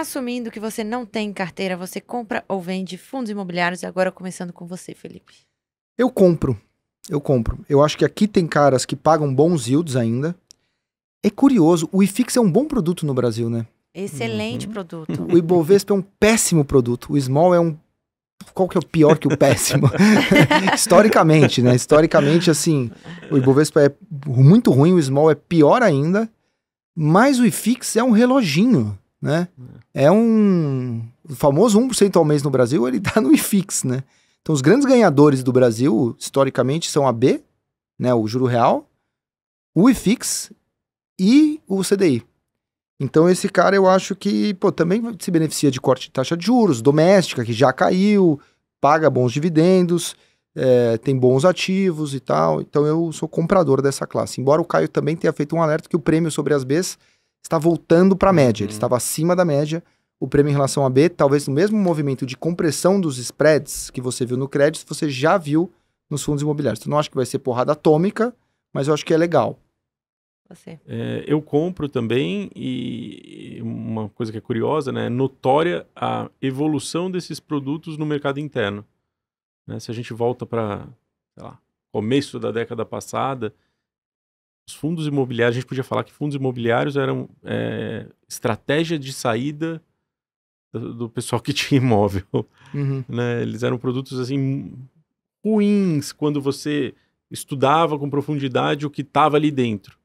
Assumindo que você não tem carteira, você compra ou vende fundos imobiliários? E agora começando com você, Felipe. Eu compro. Eu compro. Eu acho que aqui tem caras que pagam bons yields ainda. É curioso, o IFIX é um bom produto no Brasil, né? Excelente uhum. produto. O Ibovespa é um péssimo produto. O Small é um. Qual que é o pior que o péssimo? Historicamente, né? Historicamente, assim, o Ibovespa é muito ruim, o Small é pior ainda. Mas o IFIX é um reloginho né? É, um o famoso 1% ao mês no Brasil, ele tá no IFIX, né? Então os grandes ganhadores do Brasil, historicamente, são a B, né, o juro real, o IFIX e o CDI. Então esse cara eu acho que, pô, também se beneficia de corte de taxa de juros, doméstica que já caiu, paga bons dividendos, é, tem bons ativos e tal. Então eu sou comprador dessa classe. Embora o Caio também tenha feito um alerta que o prêmio sobre as Bs está voltando para a média. Uhum. Ele estava acima da média. O prêmio em relação a B, talvez no mesmo movimento de compressão dos spreads que você viu no crédito, você já viu nos fundos imobiliários. Tu então, não acha que vai ser porrada atômica, mas eu acho que é legal. Você. É, eu compro também e uma coisa que é curiosa, né? É notória a evolução desses produtos no mercado interno. Né? Se a gente volta para começo da década passada, os fundos imobiliários, a gente podia falar que fundos imobiliários eram é, estratégia de saída do, do, pessoal que tinha imóvel. Uhum. Né? Eles eram produtos assim ruins quando você estudava com profundidade o que estava ali dentro.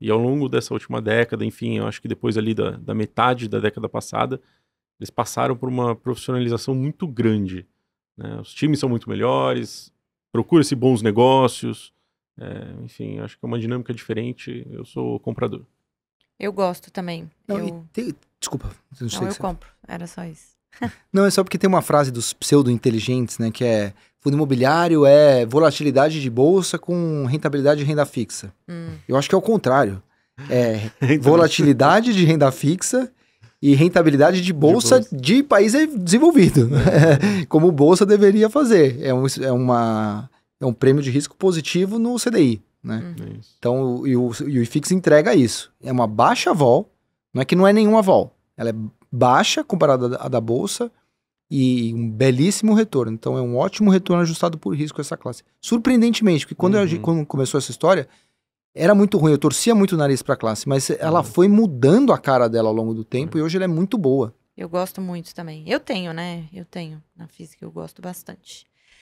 E ao longo dessa última década, enfim, eu acho que depois ali da, da metade da década passada, eles passaram por uma profissionalização muito grande. Né? Os times são muito melhores, procura-se bons negócios, é, enfim, acho que é uma dinâmica diferente. Eu sou comprador. Eu gosto também. Não, eu... Desculpa, não, não eu você... compro. Era só isso. não, é só porque tem uma frase dos pseudo-inteligentes, né? Que é fundo imobiliário é volatilidade de bolsa com rentabilidade de renda fixa. Hum. Eu acho que é o contrário. É então. volatilidade de renda fixa e rentabilidade de bolsa de, bolsa. de país desenvolvido, é. como bolsa deveria fazer. É, um, é uma é um prêmio de risco positivo no CDI, né? Uhum. É então, e o, e o IFIX entrega isso. É uma baixa vol, não é que não é nenhuma vol, ela é baixa comparada à da bolsa e um belíssimo retorno. Então, é um ótimo retorno ajustado por risco essa classe. Surpreendentemente, porque quando, uhum. eu, quando começou essa história, era muito ruim, eu torcia muito o nariz para a classe, mas ela uhum. foi mudando a cara dela ao longo do tempo e uhum. hoje ela é muito boa. Eu gosto muito também. Eu tenho, né? Eu tenho. Na física eu gosto bastante.